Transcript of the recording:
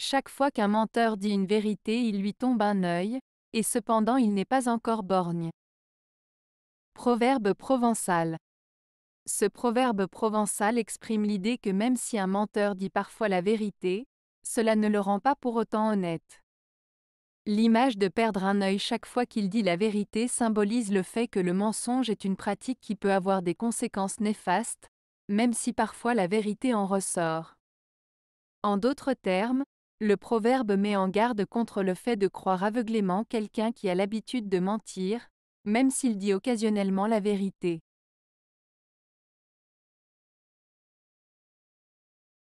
Chaque fois qu'un menteur dit une vérité, il lui tombe un œil, et cependant il n'est pas encore borgne. Proverbe provençal. Ce proverbe provençal exprime l'idée que même si un menteur dit parfois la vérité, cela ne le rend pas pour autant honnête. L'image de perdre un œil chaque fois qu'il dit la vérité symbolise le fait que le mensonge est une pratique qui peut avoir des conséquences néfastes, même si parfois la vérité en ressort. En d'autres termes, le proverbe met en garde contre le fait de croire aveuglément quelqu'un qui a l'habitude de mentir, même s'il dit occasionnellement la vérité.